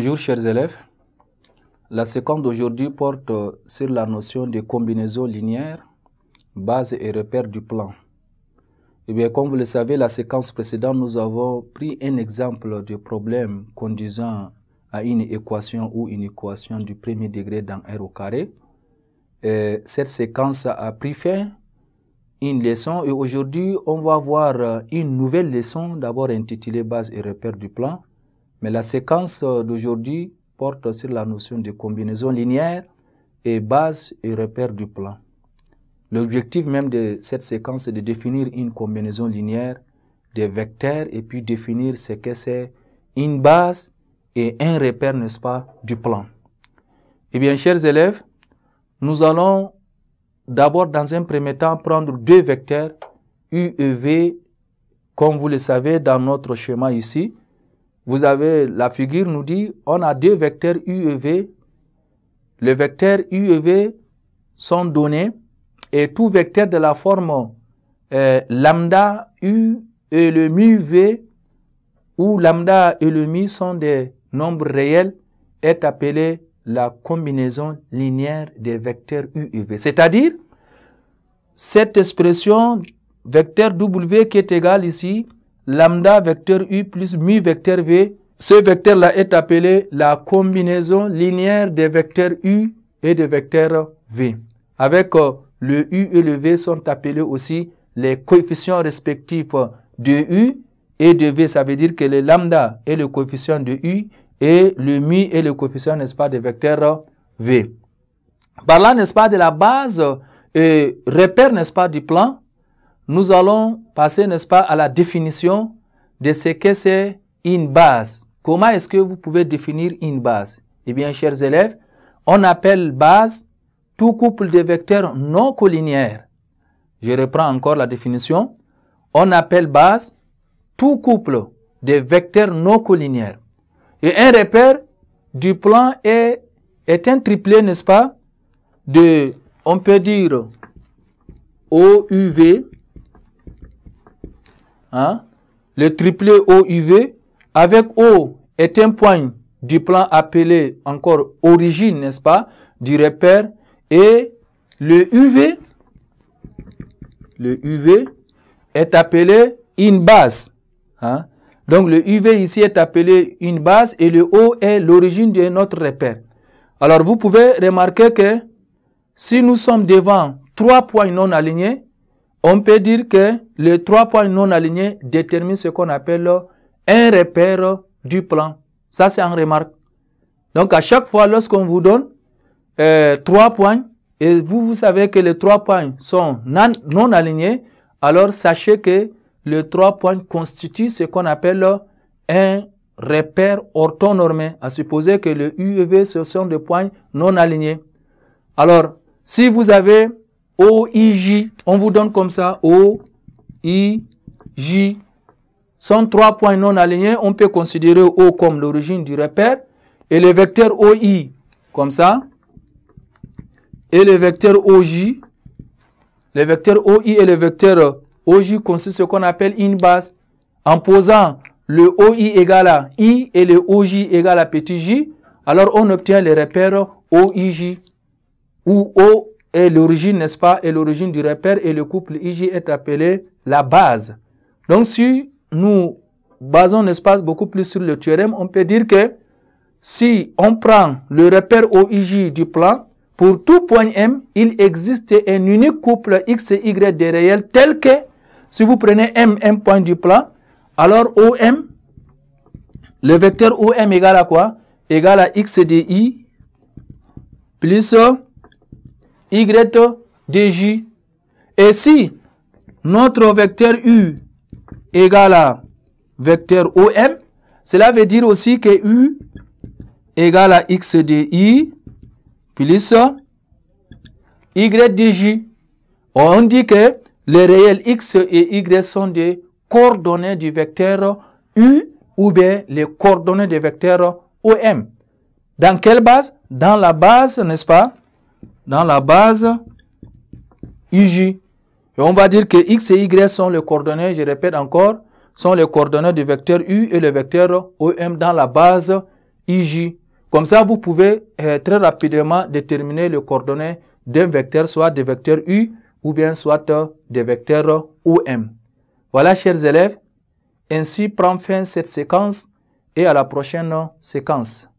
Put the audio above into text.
Bonjour chers élèves. La séquence d'aujourd'hui porte sur la notion de combinaison linéaire, base et repère du plan. Et eh bien, comme vous le savez, la séquence précédente, nous avons pris un exemple de problème conduisant à une équation ou une équation du premier degré dans R au carré. cette séquence a pris fin, une leçon, et aujourd'hui, on va voir une nouvelle leçon, d'abord intitulée Base et repère du plan. Mais la séquence euh, d'aujourd'hui porte sur la notion de combinaison linéaire et base et repère du plan. L'objectif même de cette séquence est de définir une combinaison linéaire des vecteurs et puis définir ce que c'est une base et un repère, n'est-ce pas, du plan. Eh bien, chers élèves, nous allons d'abord, dans un premier temps, prendre deux vecteurs, U et V, comme vous le savez, dans notre schéma ici vous avez, la figure nous dit, on a deux vecteurs U et V. Le vecteurs U et V sont donnés et tout vecteur de la forme euh, lambda U et le mu V où lambda et le mu sont des nombres réels est appelé la combinaison linéaire des vecteurs U et V. C'est-à-dire, cette expression vecteur W qui est égal ici lambda vecteur U plus mu vecteur V. Ce vecteur-là est appelé la combinaison linéaire des vecteurs U et des vecteurs V. Avec euh, le U et le V sont appelés aussi les coefficients respectifs de U et de V. Ça veut dire que le lambda est le coefficient de U et le mu est le coefficient, n'est-ce pas, des vecteurs V. Parlant, n'est-ce pas, de la base et euh, repère, n'est-ce pas, du plan, nous allons passer, n'est-ce pas, à la définition de ce que c'est une base. Comment est-ce que vous pouvez définir une base Eh bien, chers élèves, on appelle base tout couple de vecteurs non collinéaires. Je reprends encore la définition. On appelle base tout couple de vecteurs non collinéaires. Et un repère du plan est, est un triplé, n'est-ce pas, de, on peut dire, OUV Hein? le triplé OUV avec O est un point du plan appelé encore origine, n'est-ce pas, du repère et le UV, le UV est appelé une base. Hein? Donc le UV ici est appelé une base et le O est l'origine de notre repère. Alors vous pouvez remarquer que si nous sommes devant trois points non alignés, on peut dire que les trois points non alignés déterminent ce qu'on appelle un repère du plan. Ça, c'est en remarque. Donc, à chaque fois, lorsqu'on vous donne euh, trois points, et vous, vous savez que les trois points sont non, alignés, alors sachez que les trois points constituent ce qu'on appelle un repère orthonormé, à supposer que le U ce sont des points non alignés. Alors, si vous avez J. On vous donne comme ça. OIJ. Sans trois points non alignés, on peut considérer O comme l'origine du repère et le vecteur OI comme ça et le vecteur OJ. Le vecteur OI et le vecteur OJ constituent ce qu'on appelle une base. En posant le OI égale à I et le OJ égale à petit j, alors on obtient les repères OIJ ou O et l'origine, n'est-ce pas, et l'origine du repère et le couple IJ est appelé la base. Donc si nous basons pas beaucoup plus sur le théorème, on peut dire que si on prend le repère OIJ du plan, pour tout point M, il existe un unique couple X et Y des réels tel que si vous prenez M, M point du plan, alors OM, le vecteur OM égale à quoi Égale à XDI plus I plus y de j. Et si notre vecteur u égale à vecteur om, cela veut dire aussi que u égale à x de i plus y de j. On dit que les réels x et y sont des coordonnées du vecteur u ou bien les coordonnées du vecteur om. Dans quelle base Dans la base, n'est-ce pas, dans la base IJ. Et on va dire que X et Y sont les coordonnées, je répète encore, sont les coordonnées du vecteur U et le vecteur OM dans la base IJ. Comme ça, vous pouvez euh, très rapidement déterminer les coordonnées d'un vecteur, soit des vecteurs U ou bien soit des vecteurs OM. Voilà, chers élèves, ainsi prend fin cette séquence et à la prochaine séquence.